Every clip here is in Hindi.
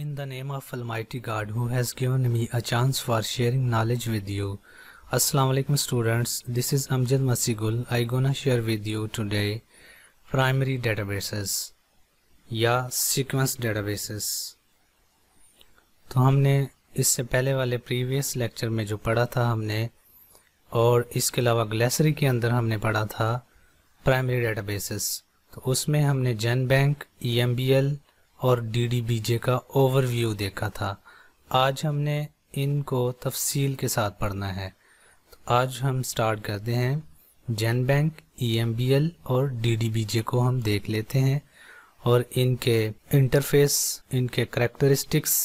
In the name of Almighty God who has given me a chance for sharing knowledge with you. Assalamu alaikum students, this is Amjad Masigul. I gonna share with you today primary databases या sequence databases. तो हमने इससे पहले वाले प्रीवियस लेक्चर में जो पढ़ा था हमने और इसके अलावा ग्लेसरी के अंदर हमने पढ़ा था प्राइमरी डेटाबेसेस तो उसमें हमने GenBank E M B L और डी का ओवरव्यू देखा था आज हमने इनको तफसील के साथ पढ़ना है तो आज हम स्टार्ट करते हैं जैन बैंक ई और डी को हम देख लेते हैं और इनके इंटरफेस इनके करेक्टरिस्टिक्स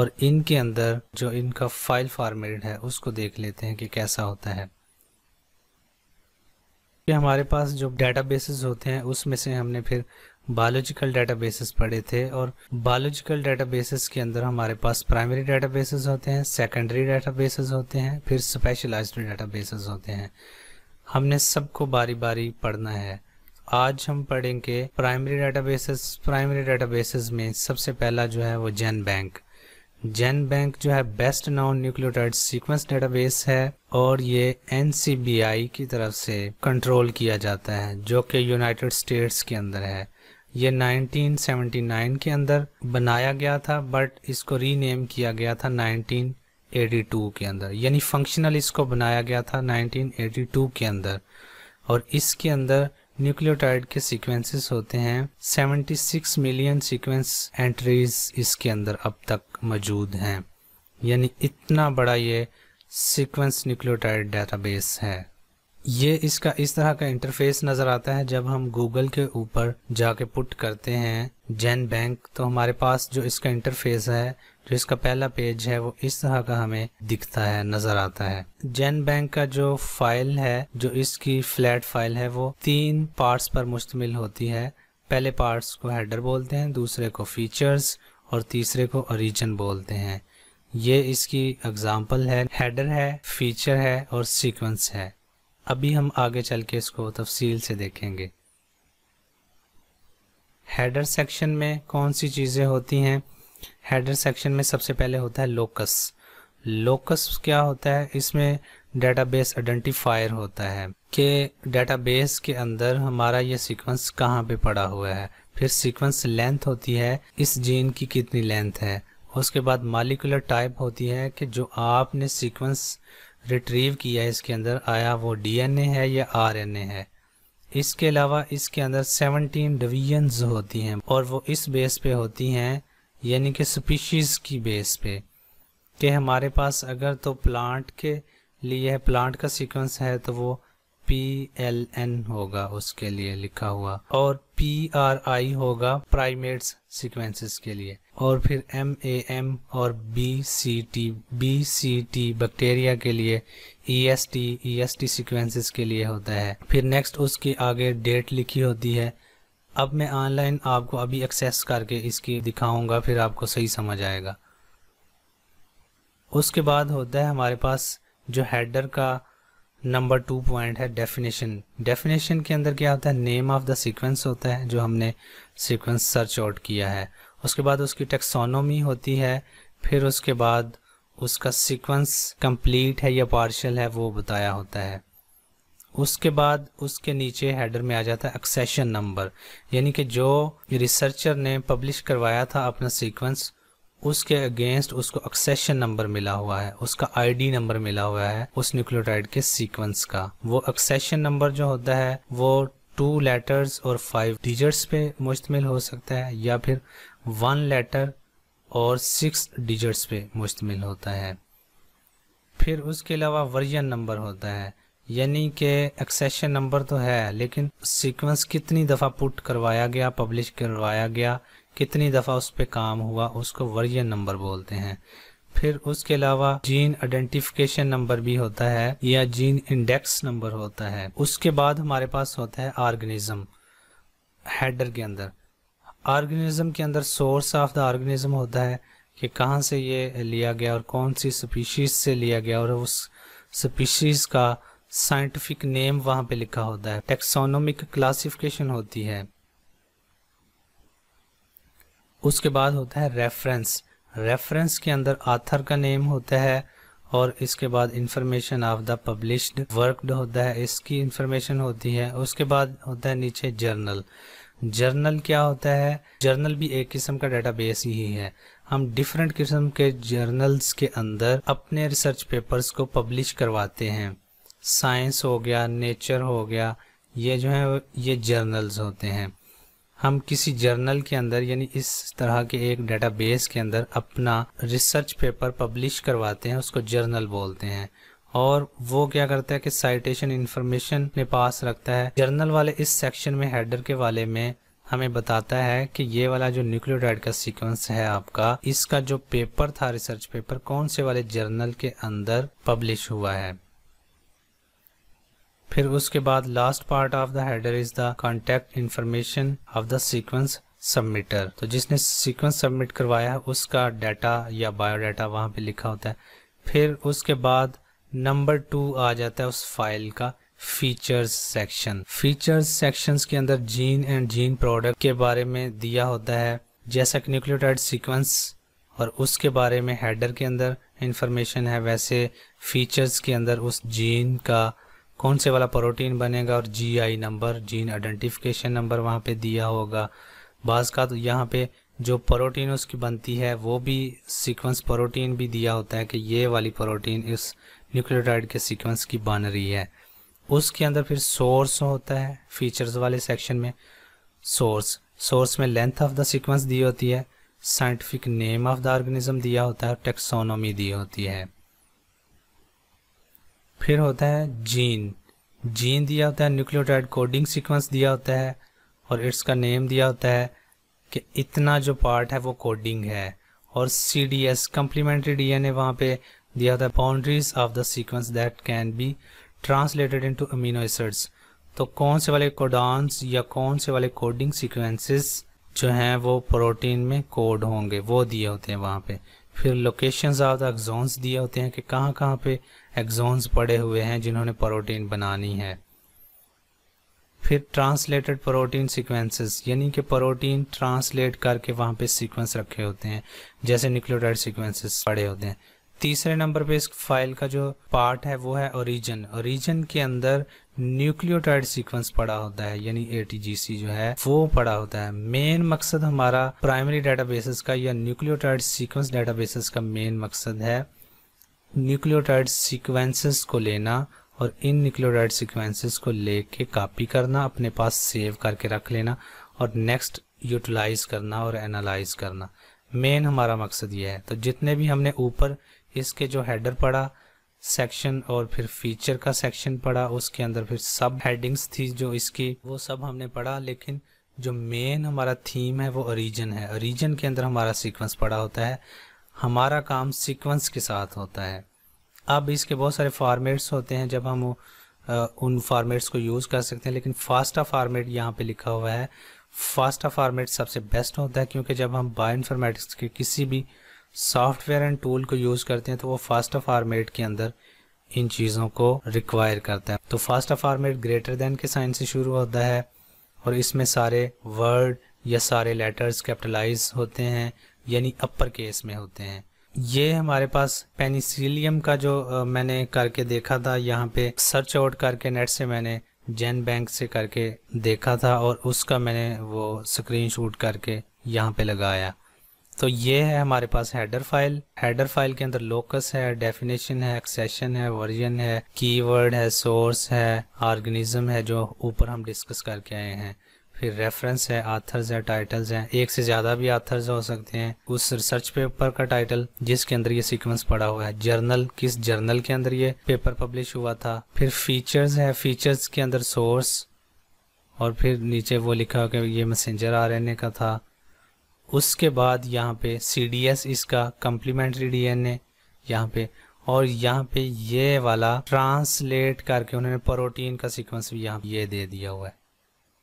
और इनके अंदर जो इनका फाइल फॉर्मेट है उसको देख लेते हैं कि कैसा होता है कि हमारे पास जो डेटाबेसेस बेसिस होते हैं उसमें से हमने फिर बायोलॉजिकल डेटाबेसेस पढ़े थे और बायोलॉजिकल डेटाबेसेस के अंदर हमारे पास प्राइमरी डेटाबेसेस होते हैं सेकेंडरी डेटाबेसेस होते हैं फिर स्पेशलाइज्ड डेटाबेसेस होते हैं हमने सबको बारी बारी पढ़ना है आज हम पढ़ेंगे प्राइमरी डेटाबेसेस प्राइमरी डेटाबेसेस में सबसे पहला जो है वो जैन बैंक जैन बैंक जो है best known nucleotide sequence database है और ये एन की तरफ से कंट्रोल किया जाता है जो कि यूनाइटेड स्टेट्स के अंदर है ये 1979 के अंदर बनाया गया था बट इसको रीनेम किया गया था 1982 के अंदर यानी फंक्शनल इसको बनाया गया था 1982 के अंदर और इसके अंदर न्यूक्लियोटाइड के सीक्वेंसेस होते हैं 76 मिलियन सीक्वेंस एंट्रीज इसके अंदर अब तक मौजूद हैं यानी इतना बड़ा ये सीक्वेंस न्यूक्लियोटाइड डेटाबेस है ये इसका इस तरह का इंटरफेस नज़र आता है जब हम गूगल के ऊपर जाके पुट करते हैं जैन बैंक तो हमारे पास जो इसका इंटरफेस है जो इसका पहला पेज है वो इस तरह का हमें दिखता है नज़र आता है जैन बैंक का जो फाइल है जो इसकी फ्लैट फाइल है वो तीन पार्ट्स पर मुश्तमिल होती है पहले पार्ट्स को हेडर बोलते हैं दूसरे को फीचर्स और तीसरे को ओरिजन बोलते हैं ये इसकी एग्जाम्पल है हेडर है फीचर है और सीक्वेंस है अभी हम आगे चल के इसको तफसील से देखेंगे हेडर सेक्शन में कौन सी चीज़ें होती हैं हेडर सेक्शन में सबसे पहले होता है लोकस लोकस क्या होता है इसमें डेटाबेस आइडेंटिफायर होता है कि डेटाबेस के अंदर हमारा ये सीक्वेंस कहाँ पे पड़ा हुआ है फिर सीक्वेंस लेंथ होती है इस जीन की कितनी लेंथ है उसके बाद मालिकुलर टाइप होती है कि जो आपने सीक्वेंस रिट्रीव किया इसके अंदर आया वो डीएनए है या आरएनए है इसके अलावा इसके अंदर 17 डिवीजन्स होती हैं और वो इस बेस पे होती हैं यानी कि स्पीशीज़ की बेस पे कि हमारे पास अगर तो प्लांट के लिए है प्लांट का सीक्वेंस है तो वो पी एल एन होगा उसके लिए लिखा हुआ और पी आर आई होगा प्राइमेट्स सिक्वेंसिस के लिए और फिर एम ए एम और B C T B C T bacteria के लिए E S T E S T sequences के लिए होता है फिर नेक्स्ट उसके आगे डेट लिखी होती है अब मैं ऑनलाइन आपको अभी एक्सेस करके इसकी दिखाऊंगा फिर आपको सही समझ आएगा उसके बाद होता है हमारे पास जो हेडर का नंबर टू पॉइंट है डेफिनेशन डेफिनेशन के अंदर क्या होता है नेम ऑफ द सीक्वेंस होता है जो हमने सीक्वेंस सर्च आउट किया है उसके बाद उसकी टेक्सोनोमी होती है फिर उसके बाद उसका सीक्वेंस कंप्लीट है या पार्शियल है वो बताया होता है उसके बाद उसके नीचे हेडर में आ जाता है एक्सेशन नंबर यानी कि जो रिसर्चर ने पब्लिश करवाया था अपना सीक्वेंस उसके अगेंस्ट उसको एक्सेशन नंबर मिला हुआ है उसका आईडी नंबर मिला हुआ है उस न्यूक्लियोटाइड के सीक्वेंस का वो एक्सेशन नंबर जो होता है वो टू लेटर्स और फाइव डिजिट्स पे मुश्तमिल हो सकता है या फिर वन लेटर और सिक्स डिजिट्स पे मुश्तमिल होता है फिर उसके अलावा वर्जन नंबर होता है यानी कि एक्सेशन नंबर तो है लेकिन सीक्वेंस कितनी दफ़ा पुट करवाया गया पब्लिश करवाया गया कितनी दफ़ा उस पर काम हुआ उसको वर्जन नंबर बोलते हैं फिर उसके अलावा जीन आइडेंटिफिकेशन नंबर भी होता है या जीन इंडेक्स नंबर होता है उसके बाद हमारे पास होता है ऑर्गेनिज्म हेडर के अंदर ऑर्गेनिज्म के अंदर सोर्स ऑफ द ऑर्गेनिज्म होता है कि कहाँ से ये लिया गया और कौन सी स्पीशीज से लिया गया और उस स्पीशीज का साइंटिफिक नेम वहाँ पे लिखा होता है टेक्सोनोमिक क्लासिफिकेशन होती है उसके बाद होता है रेफरेंस रेफरेंस के अंदर आथर का नेम होता है और इसके बाद information of the published work होता है इसकी इंफॉर्मेशन होती है उसके बाद होता है नीचे जर्नल जर्नल क्या होता है जर्नल भी एक किस्म का डेटाबेस ही है हम डिफरेंट किस्म के जर्नल्स के अंदर अपने रिसर्च पेपर्स को पब्लिश करवाते हैं साइंस हो गया नेचर हो गया ये जो है ये जर्नल्स होते हैं हम किसी जर्नल के अंदर यानी इस तरह के एक डेटाबेस के अंदर अपना रिसर्च पेपर पब्लिश करवाते हैं उसको जर्नल बोलते हैं और वो क्या करता है कि साइटेशन इन्फॉर्मेशन अपने पास रखता है जर्नल वाले इस सेक्शन में हेडर के वाले में हमें बताता है कि ये वाला जो न्यूक्लियोटाइड का सीक्वेंस है आपका इसका जो पेपर था रिसर्च पेपर कौन से वाले जर्नल के अंदर पब्लिश हुआ है फिर उसके बाद last part of the header is the contact information of the sequence submitter तो जिसने सीक्वेंस सबमिट करवाया है उसका डाटा या बायोडाटा वहां पे लिखा होता है फिर उसके बाद नंबर टू आ जाता है उस फाइल का फीचर्स सेक्शन फीचर्स सेक्शंस के अंदर जीन एंड जीन प्रोडक्ट के बारे में दिया होता है जैसा कि न्यूक्लियोटाइड सीक्वेंस और उसके बारे में हेडर के अंदर इंफॉर्मेशन है वैसे फीचर्स के अंदर उस जीन का कौन से वाला प्रोटीन बनेगा और GI number gene identification number वहाँ पे दिया होगा बाज़ का तो यहाँ पे जो प्रोटीन उसकी बनती है वो भी सीक्वेंस प्रोटीन भी दिया होता है कि ये वाली प्रोटीन इस न्यूक्लियोटाइड के सीक्वेंस की बन रही है उसके अंदर फिर सोर्स होता है फीचर्स वाले सेक्शन में सोर्स सोर्स में लेंथ ऑफ द सीक्वेंस दी होती है scientific name of the organism दिया होता है टेक्सोनोमी दी होती है फिर होता है जीन जीन दिया होता है न्यूक्लियोटाइड कोडिंग सीक्वेंस दिया होता है और इट्स का नेम दिया होता है कि इतना जो पार्ट है वो कोडिंग है और C D S complementary D N A वहाँ पर They are the boundaries of the sequence that can be translated into amino acids. तो कौन से वाले कोडान्स या कौन से वाले कोडिंग सीक्वेंसेस जो हैं वो प्रोटीन में कोड होंगे वो दिए होते हैं वहाँ पे फिर लोकेशंस ऑफ द एक्जोन्स दिए होते हैं कि कहाँ कहाँ पे एक्जोन्स पड़े हुए हैं जिन्होंने प्रोटीन बनानी है फिर ट्रांसलेटेड प्रोटीन सीक्वेंसेस यानी कि प्रोटीन ट्रांसलेट करके वहाँ पे सीक्वेंस रखे होते हैं जैसे न्यूक्लियोटाइड सीक्वेंसेस पड़े होते हैं तीसरे नंबर पे इस फाइल का जो पार्ट है वो है ओरिजन ओरिजन के अंदर न्यूक्लियोटाइड सीक्वेंस पड़ा होता है यानी एटीजीसी जो है वो पड़ा होता है मेन मकसद हमारा प्राइमरी डेटाबेसेस का या न्यूक्लियोटाइड सीक्वेंस डेटाबेसेस का मेन मकसद है न्यूक्लियोटाइड सीक्वेंसेस को लेना और इन न्यूक्लियोटाइड सीक्वेंसेस को लेके कॉपी करना अपने पास सेव करके रख लेना और नेक्स्ट यूटिलाइज करना और एनालाइज करना मेन हमारा मकसद ये है तो जितने भी हमने ऊपर इसके जो हेडर पड़ा सेक्शन और फिर फीचर का सेक्शन पड़ा उसके अंदर फिर सब हेडिंग्स थी जो इसकी वो सब हमने पढ़ा लेकिन जो मेन हमारा थीम है वो ओरिजन है ओरिजन के अंदर हमारा सीक्वेंस पड़ा होता है हमारा काम सीक्वेंस के साथ होता है अब इसके बहुत सारे फार्मेट्स होते हैं जब हम आ, उन फार्मेट्स को यूज़ कर सकते हैं लेकिन फास्टा फार्मेट यहाँ पे लिखा हुआ है फास्टा फार्मेट सबसे बेस्ट होता है क्योंकि जब हम बायो इन्फॉर्मेटिक्स के किसी भी सॉफ्टवेयर एंड टूल को यूज़ करते हैं तो वो फास्ट फॉर्मेट के अंदर इन चीज़ों को रिक्वायर करता है तो फास्ट फॉर्मेट ग्रेटर देन के साइन से शुरू होता है और इसमें सारे वर्ड या सारे लेटर्स कैपिटलाइज होते हैं यानी अपर केस में होते हैं ये हमारे पास पेनिसिलियम का जो आ, मैंने करके देखा था यहाँ पे सर्च आउट करके नेट से मैंने जैन बैंक से करके देखा था और उसका मैंने वो स्क्रीनशॉट करके यहाँ पे लगाया तो ये है हमारे पास हेडर फाइल हेडर फाइल के अंदर लोकस है डेफिनेशन है एक्सेशन है वर्जन है कीवर्ड है सोर्स है ऑर्गेनिज्म है जो ऊपर हम डिस्कस करके आए हैं फिर रेफरेंस है आथर्स है टाइटल्स हैं एक से ज़्यादा भी आथर्स हो सकते हैं उस रिसर्च पेपर का टाइटल जिसके अंदर ये सीक्वेंस पड़ा हुआ है जर्नल किस जर्नल के अंदर ये पेपर पब्लिश हुआ था फिर फीचर्स है फीचर्स के अंदर सोर्स और फिर नीचे वो लिखा कि ये मैसेंजर आर का था उसके बाद यहाँ पे सी डी एस इसका कम्प्लीमेंट्री डी एन ए यहाँ पे और यहाँ पे ये वाला ट्रांसलेट करके उन्होंने प्रोटीन का सीक्वेंस भी यहाँ ये दे दिया हुआ है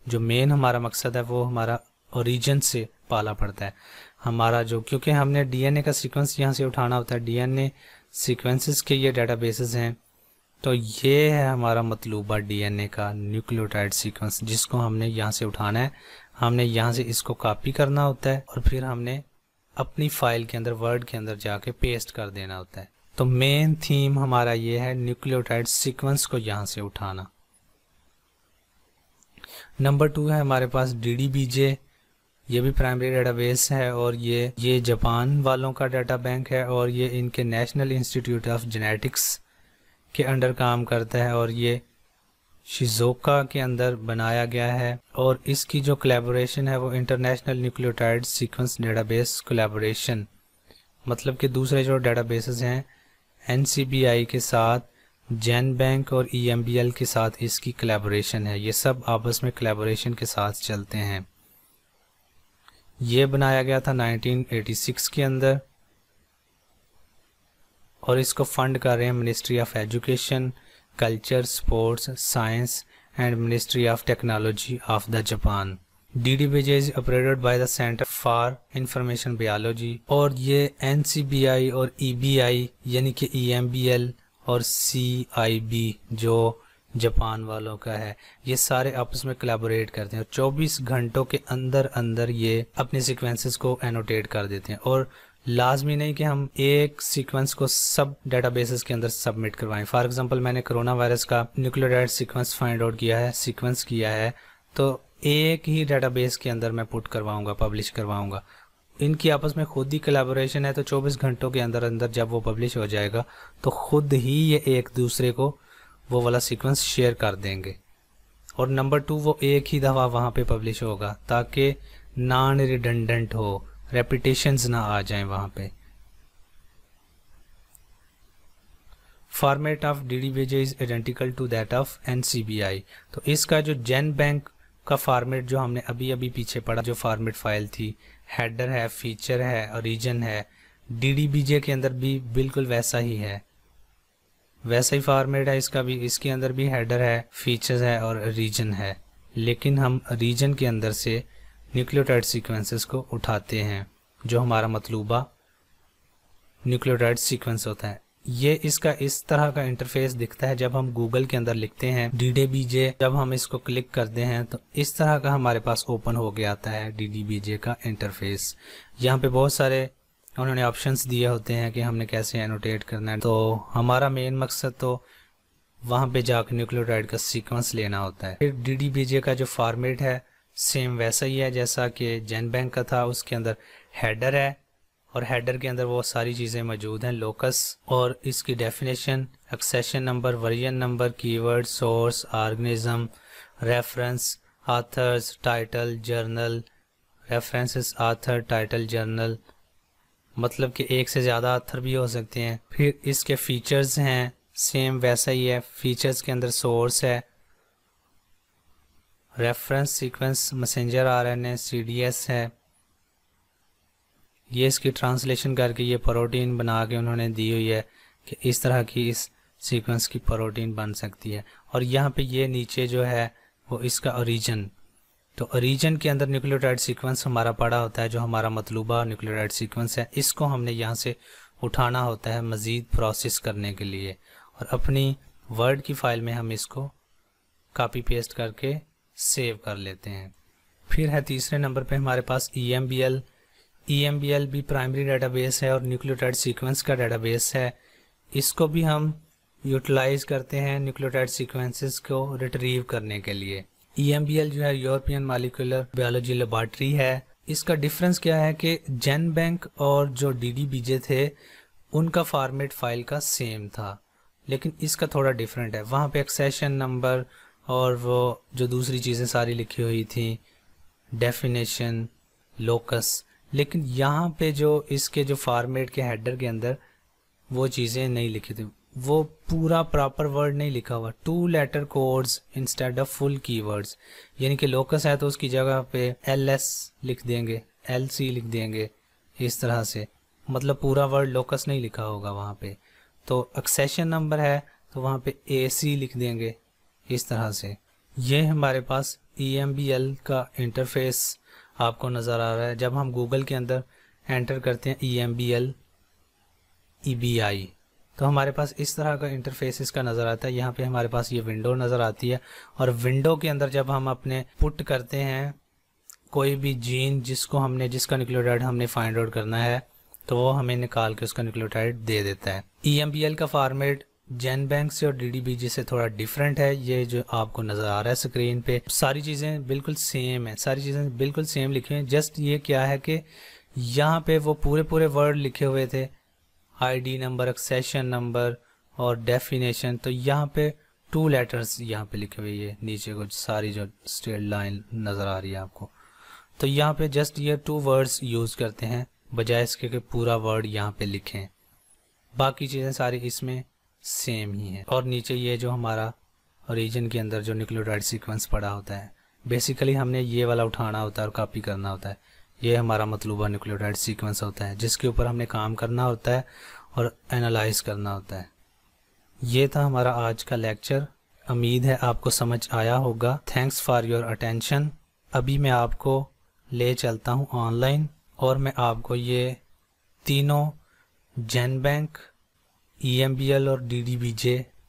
जो मेन हमारा मकसद है वो हमारा ओरिजिन से पाला पड़ता है हमारा जो क्योंकि हमने डीएनए का सीक्वेंस यहाँ से उठाना होता है डीएनए सीक्वेंसेस के ये डेटाबेसेस हैं तो ये है हमारा मतलूबा डीएनए का न्यूक्लियोटाइड सीक्वेंस जिसको हमने यहाँ से उठाना है हमने यहाँ से इसको कॉपी करना होता है और फिर हमने अपनी फाइल के अंदर वर्ड के अंदर जाके पेस्ट कर देना होता है तो मेन थीम हमारा ये है न्यूक्लियोटाइड सीक्वेंस को यहाँ से उठाना नंबर टू है हमारे पास डी डी ये भी प्राइमरी डेटाबेस है और ये ये जापान वालों का डाटा बैंक है और ये इनके नेशनल इंस्टीट्यूट ऑफ जेनेटिक्स के अंडर काम करता है और ये शिजोका के अंदर बनाया गया है और इसकी जो कोलेबोरेशन है वो international nucleotide sequence database collaboration मतलब कि दूसरे जो डेटाबेस हैं एन के साथ जैन बैंक और ई e के साथ इसकी कलेबोरेशन है ये सब आपस में कलेबोरेशन के साथ चलते हैं ये बनाया गया था 1986 के अंदर और इसको फंड कर रहे हैं ministry of education culture sports science and ministry of technology of the Japan D D B J is operated by the centre for information biology और ये एन सी बी आई और ई बी आई यानी कि ई एम बी एल और सी आई बी जो जापान वालों का है ये सारे आपस में कलेबोरेट करते हैं और चौबीस घंटों के अंदर अंदर ये अपने सिक्वेंसेस को एनोटेट कर देते हैं और लाजमी नहीं कि हम एक सीक्वेंस को सब डेटाबेसेस के अंदर सबमिट करवाएं फॉर एग्जांपल मैंने कोरोना वायरस का न्यूक्लियोडाइड सीक्वेंस फाइंड आउट किया है सीक्वेंस किया है तो एक ही डेटाबेस के अंदर मैं पुट करवाऊंगा पब्लिश करवाऊंगा इनकी आपस में खुद ही कलेबोरेशन है तो 24 घंटों के अंदर अंदर जब वो पब्लिश हो जाएगा तो खुद ही ये एक दूसरे को वो वाला सीक्वेंस शेयर कर देंगे और नंबर टू वो एक ही दफ़ा वहाँ पे पब्लिश होगा ताकि नॉन रिडेंडेंट हो रेपिटेशंस ना आ जाएं वहाँ पे format of D D B J is identical to that of N C B I तो इसका जो जैन बैंक का फॉर्मेट जो हमने अभी अभी पीछे पढ़ा जो फॉर्मेट फाइल थी हेडर है फीचर है ओरिजन है डी डी बी जे के अंदर भी बिल्कुल वैसा ही है वैसा ही फॉर्मेट है इसका भी इसके अंदर भी हेडर है फीचर है और रीजन है लेकिन हम रीजन के अंदर से न्यूक्लियोटाइड सीक्वेंसेस को उठाते हैं जो हमारा मतलूबा न्यूक्लियोटाइड सीक्वेंस होता है ये इसका इस तरह का इंटरफेस दिखता है जब हम गूगल के अंदर लिखते हैं डी डी बीजे जब हम इसको क्लिक करते हैं तो इस तरह का हमारे पास ओपन हो गया आता है डी डी का इंटरफेस यहाँ पे बहुत सारे उन्होंने ऑप्शंस दिए होते हैं कि हमने कैसे एनोटेट करना है तो हमारा मेन मकसद तो वहाँ पे जाकर न्यूक्लियोटाइड का सीक्वेंस लेना होता है फिर डी डी बीजे का जो फॉर्मेट है सेम वैसा ही है जैसा कि जैन बैंक का था उसके अंदर हेडर है और हेडर के अंदर वो सारी चीज़ें मौजूद हैं लोकस और इसकी definition accession number version number keyword source organism reference authors title journal references author title journal मतलब कि एक से ज़्यादा आथर भी हो सकते हैं फिर इसके फीचर्स हैं सेम वैसा ही है फीचर्स के अंदर सोर्स है reference sequence messenger RNA CDS है ये इसकी ट्रांसलेशन करके ये प्रोटीन बना के उन्होंने दी हुई है कि इस तरह की इस सीक्वेंस की प्रोटीन बन सकती है और यहाँ पे ये नीचे जो है वो इसका ओरिजन तो ओरिजन के अंदर न्यूक्लियोटाइड सीक्वेंस हमारा पड़ा होता है जो हमारा मतलूबा न्यूक्लियोटाइड सीक्वेंस है इसको हमने यहाँ से उठाना होता है मज़ीद प्रोसेस करने के लिए और अपनी वर्ड की फ़ाइल में हम इसको कापी पेस्ट करके सेव कर लेते हैं फिर है तीसरे नंबर पे हमारे पास E M B L E M B L भी प्राइमरी बेस है और न्यूक्लियोटाइड सीक्वेंस का बेस है इसको भी हम यूटिलाइज करते हैं न्यूक्लियोटाइड सीक्वेंसेस को रिट्रीव करने के लिए ई एम बी एल जो है यूरोपियन मालिकुलर बायोलॉजी लेबॉर्टरी है इसका डिफरेंस क्या है कि जेन बैंक और जो डी डी बीजे थे उनका फॉर्मेट फाइल का सेम था लेकिन इसका थोड़ा डिफरेंट है वहाँ पे एक्सेशन नंबर और वो जो दूसरी चीज़ें सारी लिखी हुई थी डेफिनेशन लोकस लेकिन यहाँ पे जो इसके जो फार्मेट के हेडर के अंदर वो चीज़ें नहीं लिखी थी वो पूरा प्रॉपर वर्ड नहीं लिखा हुआ two letter codes instead of full keywords यानी कि लोकस है तो उसकी जगह पे एल एस लिख देंगे एल सी लिख देंगे इस तरह से मतलब पूरा वर्ड लोकस नहीं लिखा होगा वहाँ पे तो एक्सेशन नंबर है तो वहाँ पे ए सी लिख देंगे इस तरह से ये हमारे पास ई e का इंटरफेस आपको नज़र आ रहा है जब हम गूगल के अंदर एंटर करते हैं E M B L E B I तो हमारे पास इस तरह का इंटरफेस इसका नज़र आता है यहाँ पे हमारे पास ये विंडो नज़र आती है और विंडो के अंदर जब हम अपने पुट करते हैं कोई भी जीन जिसको हमने जिसका निक्लोटाइड हमने फाइंड आउट करना है तो वो हमें निकाल के उसका निक्लोटाइड दे देता है ई एम बी एल का फार्मेट जैन बैंक से और डी से थोड़ा डिफरेंट है ये जो आपको नज़र आ रहा है स्क्रीन पे सारी चीज़ें बिल्कुल सेम है सारी चीज़ें बिल्कुल सेम लिखी हुई है जस्ट ये क्या है कि यहाँ पे वो पूरे पूरे वर्ड लिखे हुए थे आईडी नंबर एक्सेशन नंबर और डेफिनेशन तो यहाँ पे टू लेटर्स यहाँ पे लिखे हुए ये नीचे को सारी जो स्टेट लाइन नज़र आ रही है आपको तो यहाँ पे जस्ट ये टू वर्ड्स यूज़ करते हैं बजाय इसके कि पूरा वर्ड यहाँ पे लिखें बाकी चीज़ें सारी इसमें सेम ही है और नीचे ये जो हमारा रीजन के अंदर जो निक्लोटाइड सीक्वेंस पड़ा होता है बेसिकली हमने ये वाला उठाना होता है और कॉपी करना होता है ये हमारा मतलूबा न्यूक्लियोटाइड सीक्वेंस होता है जिसके ऊपर हमने काम करना होता है और एनालाइज करना होता है ये था हमारा आज का लेक्चर उम्मीद है आपको समझ आया होगा थैंक्स फॉर योर अटेंशन अभी मैं आपको ले चलता हूँ ऑनलाइन और मैं आपको ये तीनों जैन बैंक ई e और डी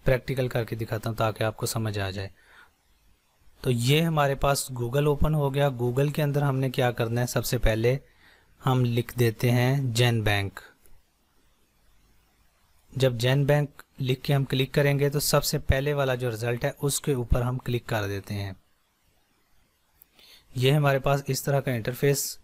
प्रैक्टिकल करके दिखाता हूँ ताकि आपको समझ आ जाए तो ये हमारे पास गूगल ओपन हो गया गूगल के अंदर हमने क्या करना है सबसे पहले हम लिख देते हैं जैन बैंक जब जैन बैंक लिख के हम क्लिक करेंगे तो सबसे पहले वाला जो रिज़ल्ट है उसके ऊपर हम क्लिक कर देते हैं ये हमारे पास इस तरह का इंटरफेस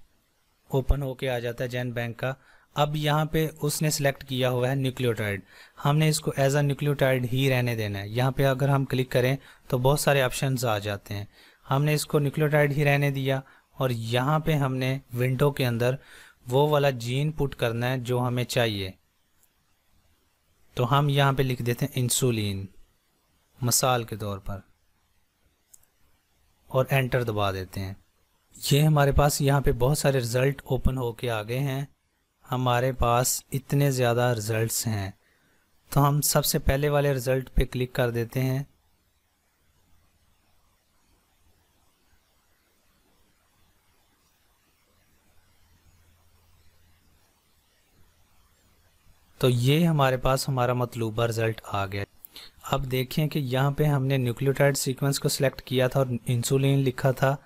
ओपन होके आ जाता है जैन बैंक का अब यहाँ पे उसने सेलेक्ट किया हुआ है न्यूक्लियोटाइड हमने इसको एज अ न्यूक्लियोटाइड ही रहने देना है यहाँ पे अगर हम क्लिक करें तो बहुत सारे ऑप्शन आ जाते हैं हमने इसको न्यूक्लियोटाइड ही रहने दिया और यहाँ पे हमने विंडो के अंदर वो वाला जीन पुट करना है जो हमें चाहिए तो हम यहाँ पे लिख देते हैं इंसुलिन मिसाल के तौर पर और एंटर दबा देते हैं ये हमारे पास यहाँ पे बहुत सारे रिज़ल्ट ओपन होके आ गए हैं हमारे पास इतने ज़्यादा रिज़ल्ट्स हैं तो हम सबसे पहले वाले रिज़ल्ट पे क्लिक कर देते हैं तो ये हमारे पास हमारा मतलूबा रिज़ल्ट आ गया अब देखें कि यहाँ पे हमने न्यूक्लियोटाइड सीक्वेंस को सिलेक्ट किया था और इंसुलिन लिखा था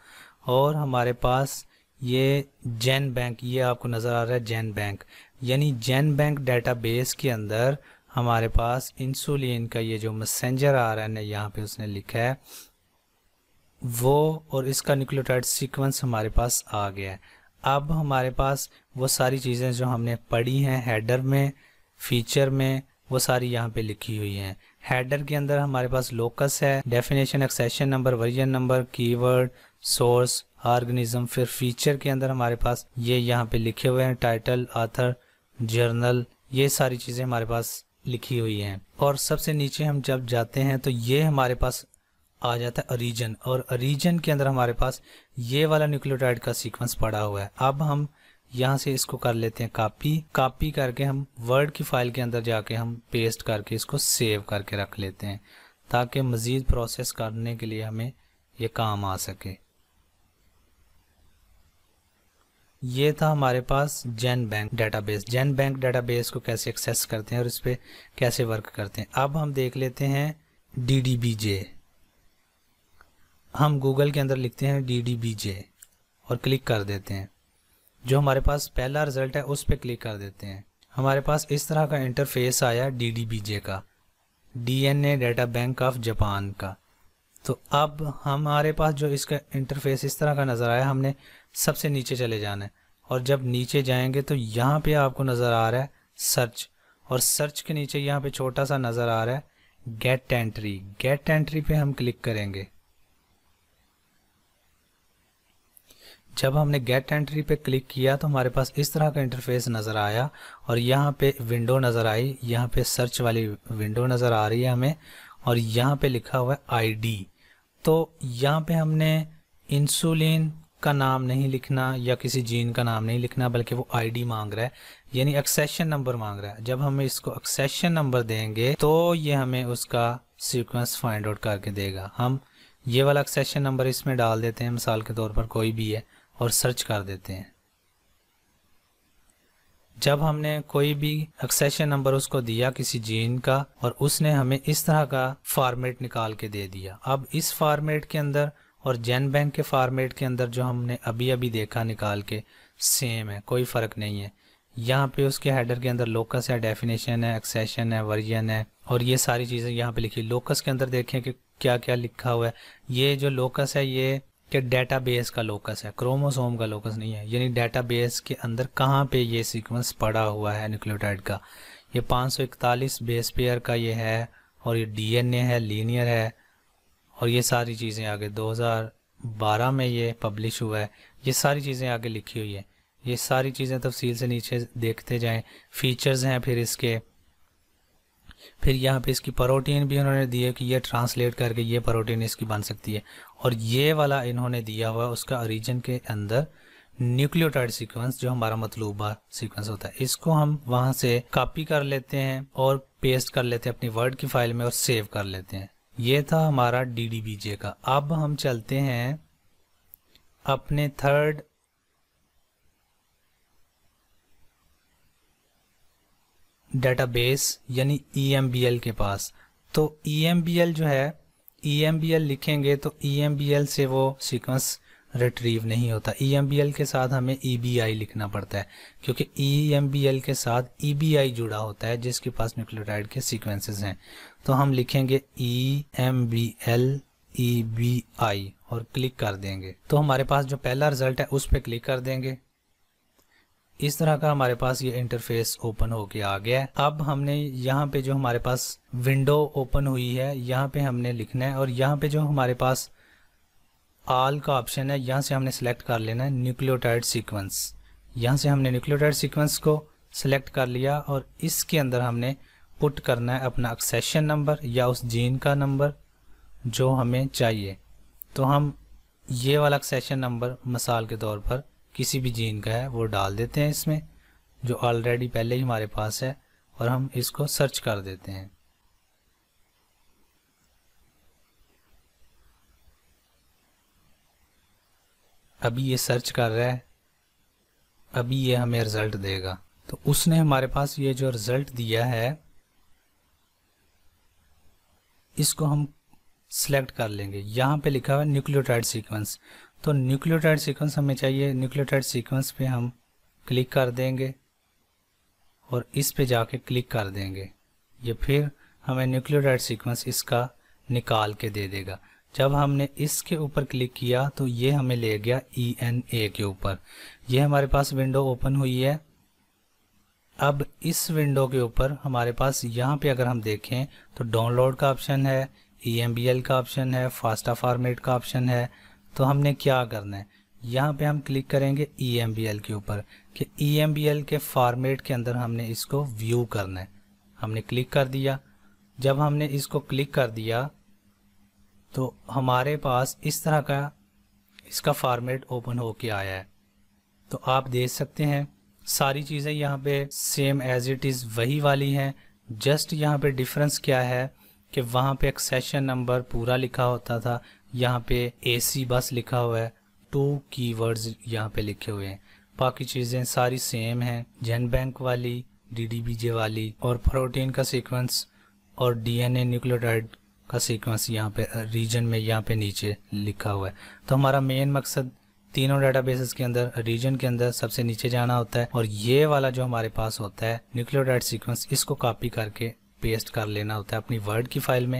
और हमारे पास ये जैन बैंक ये आपको नज़र आ रहा है जैन बैंक यानी जैन बैंक डेटाबेस के अंदर हमारे पास इंसुलिन का ये जो मैसेंजर आ रहा है ना यहाँ पे उसने लिखा है वो और इसका न्यूक्लियोटाइड सीक्वेंस हमारे पास आ गया है अब हमारे पास वो सारी चीज़ें जो हमने पढ़ी हैं हेडर में फीचर में वो सारी यहाँ पे लिखी हुई हैं हेडर के अंदर हमारे पास लोकस है definition accession number version number keyword source organism फिर फीचर के अंदर हमारे पास ये यहाँ पे लिखे हुए हैं टाइटल आथर जर्नल ये सारी चीज़ें हमारे पास लिखी हुई हैं और सबसे नीचे हम जब जाते हैं तो ये हमारे पास आ जाता है अरीजन और अरीजन के अंदर हमारे पास ये वाला न्यूक्लियोटाइड का सीक्वेंस पड़ा हुआ है अब हम यहाँ से इसको कर लेते हैं कॉपी कॉपी करके हम वर्ड की फाइल के अंदर जाके हम पेस्ट करके इसको सेव करके रख लेते हैं ताकि मज़ीद प्रोसेस करने के लिए हमें ये काम आ सके ये था हमारे पास GenBank database GenBank database को कैसे एक्सेस करते हैं और इस पर कैसे वर्क करते हैं अब हम देख लेते हैं डी डी बी जे हम गूगल के अंदर लिखते हैं डी डी बी जे और क्लिक कर देते हैं जो हमारे पास पहला रिजल्ट है उस पर क्लिक कर देते हैं हमारे पास इस तरह का इंटरफेस आया डी डी बी जे का D N A data bank of Japan का तो अब हमारे पास जो इसका इंटरफेस इस तरह का नज़र आया हमने सबसे नीचे चले जाना है और जब नीचे जाएंगे तो यहाँ पे आपको नज़र आ रहा है सर्च और सर्च के नीचे यहाँ पे छोटा सा नज़र आ रहा है गेट एंट्री गेट एंट्री पे हम क्लिक करेंगे जब हमने गेट एंट्री पे क्लिक किया तो हमारे पास इस तरह का इंटरफेस नज़र आया और यहाँ पे विंडो नज़र आई यहाँ पे सर्च वाली विंडो नज़र आ रही है हमें और यहाँ पे लिखा हुआ है आईडी तो यहाँ पे हमने इंसुलिन का नाम नहीं लिखना या किसी जीन का नाम नहीं लिखना बल्कि वो आईडी मांग रहा है यानी एक्सेशन नंबर मांग रहा है जब हम इसको एक्सेशन नंबर देंगे तो ये हमें उसका सीक्वेंस फाइंड आउट करके देगा हम ये वाला एक्सेशन नंबर इसमें डाल देते हैं मिसाल के तौर पर कोई भी है और सर्च कर देते हैं जब हमने कोई भी एक्सेशन नंबर उसको दिया किसी जीन का और उसने हमें इस तरह का फॉर्मेट निकाल के दे दिया अब इस फॉर्मेट के अंदर और जैन बैंक के फार्मेट के अंदर जो हमने अभी अभी देखा निकाल के सेम है कोई फ़र्क नहीं है यहाँ पे उसके हेडर के अंदर लोकस है डेफिनेशन है एक्सेशन है वर्जन है और ये सारी चीज़ें यहाँ पे लिखी लोकस के अंदर देखें कि क्या क्या लिखा हुआ है ये जो लोकस है ये कि बेस का लोकस है क्रोमोसोम का लोकस नहीं है यानी बेस के अंदर कहाँ पे ये सीक्वेंस पड़ा हुआ है न्यूक्लियोटाइड का ये 541 बेस पेयर का ये है और ये डी है लीनियर है और ये सारी चीज़ें आगे 2012 में ये पब्लिश हुआ है ये सारी चीज़ें आगे लिखी हुई है ये सारी चीज़ें तफसील से नीचे देखते जाएं फीचर्स हैं फिर इसके फिर यहाँ पे इसकी प्रोटीन भी उन्होंने दी है कि ये ट्रांसलेट करके ये प्रोटीन इसकी बन सकती है और ये वाला इन्होंने दिया हुआ उसका ओरिजिन के अंदर न्यूक्लियोटाइड सीक्वेंस जो हमारा मतलूबा सीक्वेंस होता है इसको हम वहाँ से कॉपी कर लेते हैं और पेस्ट कर लेते हैं अपनी वर्ड की फाइल में और सेव कर लेते हैं ये था हमारा डी डी का अब हम चलते हैं अपने थर्ड डेटाबेस यानी ई एम बी एल के पास तो ई एम बी एल जो है ई एम बी एल लिखेंगे तो ई एम बी एल से वो सीक्वेंस रिट्रीव नहीं होता ई e के साथ हमें ई e लिखना पड़ता है क्योंकि ई e के साथ ई जुड़ा होता है जिसके पास न्यूक्लियोटाइड के सीक्वेंसेस हैं तो हम लिखेंगे E M B L E B I और क्लिक कर देंगे तो हमारे पास जो पहला रिजल्ट है उस पर क्लिक कर देंगे इस तरह का हमारे पास ये इंटरफेस ओपन होके आ गया है अब हमने यहाँ पे जो हमारे पास विंडो ओपन हुई है यहाँ पे हमने लिखना है और यहाँ पे जो हमारे पास आल का ऑप्शन है यहाँ से हमने सेलेक्ट कर लेना है न्यूक्लियोटाइड सीक्वेंस यहाँ से हमने न्यूक्लियोटाइड सीक्वेंस को सेलेक्ट कर लिया और इसके अंदर हमने पुट करना है अपना एक्सेशन नंबर या उस जीन का नंबर जो हमें चाहिए तो हम ये वाला एक्सेशन नंबर मिसाल के तौर पर किसी भी जीन का है वो डाल देते हैं इसमें जो ऑलरेडी पहले ही हमारे पास है और हम इसको सर्च कर देते हैं अभी ये सर्च कर रहा है अभी ये हमें रिज़ल्ट देगा तो उसने हमारे पास ये जो रिज़ल्ट दिया है इसको हम सेलेक्ट कर लेंगे यहाँ पे लिखा हुआ है न्यूक्लियोटाइड सीक्वेंस तो न्यूक्लियोटाइड सीक्वेंस हमें चाहिए न्यूक्लियोटाइड सीक्वेंस पे हम क्लिक कर देंगे और इस पे जाके क्लिक कर देंगे ये फिर हमें न्यूक्लियोटाइड सीक्वेंस इसका निकाल के दे देगा जब हमने इसके ऊपर क्लिक किया तो ये हमें ले गया ई एन ए के ऊपर ये हमारे पास विंडो ओपन हुई है अब इस विंडो के ऊपर हमारे पास यहाँ पे अगर हम देखें तो डाउनलोड का ऑप्शन है ई एम बी एल का ऑप्शन है फास्टा फॉर्मेट का ऑप्शन है तो हमने क्या करना है यहाँ पे हम क्लिक करेंगे ई एम बी एल के ऊपर कि ई एम बी एल के फॉर्मेट के अंदर हमने इसको व्यू करना है हमने क्लिक कर दिया जब हमने इसको क्लिक कर दिया तो हमारे पास इस तरह का इसका फॉर्मेट ओपन हो के आया है तो आप देख सकते हैं सारी चीज़ें यहाँ पे सेम एज इट इज़ वही वाली हैं जस्ट यहाँ पे डिफरेंस क्या है कि वहाँ पे एक्सेशन नंबर पूरा लिखा होता था यहाँ पे एसी बस लिखा हुआ है टू कीवर्ड्स यहाँ पे लिखे हुए हैं बाकी चीज़ें सारी सेम हैं जेन बैंक वाली डी वाली और प्रोटीन का सीक्वेंस और डीएनए न्यूक्लियोटाइड का सीक्वेंस यहाँ पे रीजन uh, में यहाँ पे नीचे लिखा हुआ है तो हमारा मेन मकसद तीनों डेटाबेसेस के अंदर रीजन के अंदर सबसे नीचे जाना होता है और ये वाला जो हमारे पास होता है न्यूक्लियोडाइट सीक्वेंस इसको कॉपी करके पेस्ट कर लेना होता है अपनी वर्ड की फाइल में